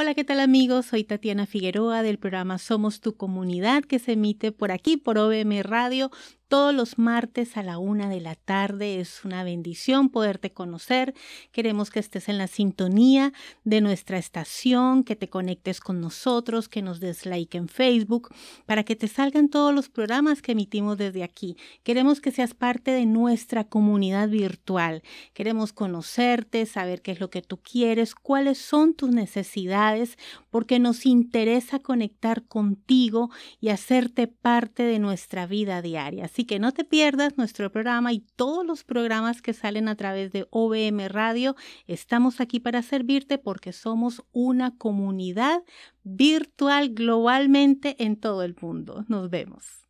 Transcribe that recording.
Hola, ¿qué tal amigos? Soy Tatiana Figueroa del programa Somos tu comunidad que se emite por aquí por OBM Radio todos los martes a la una de la tarde. Es una bendición poderte conocer. Queremos que estés en la sintonía de nuestra estación, que te conectes con nosotros, que nos des like en Facebook, para que te salgan todos los programas que emitimos desde aquí. Queremos que seas parte de nuestra comunidad virtual. Queremos conocerte, saber qué es lo que tú quieres, cuáles son tus necesidades, porque nos interesa conectar contigo y hacerte parte de nuestra vida diaria. Así que no te pierdas nuestro programa y todos los programas que salen a través de OBM Radio. Estamos aquí para servirte porque somos una comunidad virtual globalmente en todo el mundo. Nos vemos.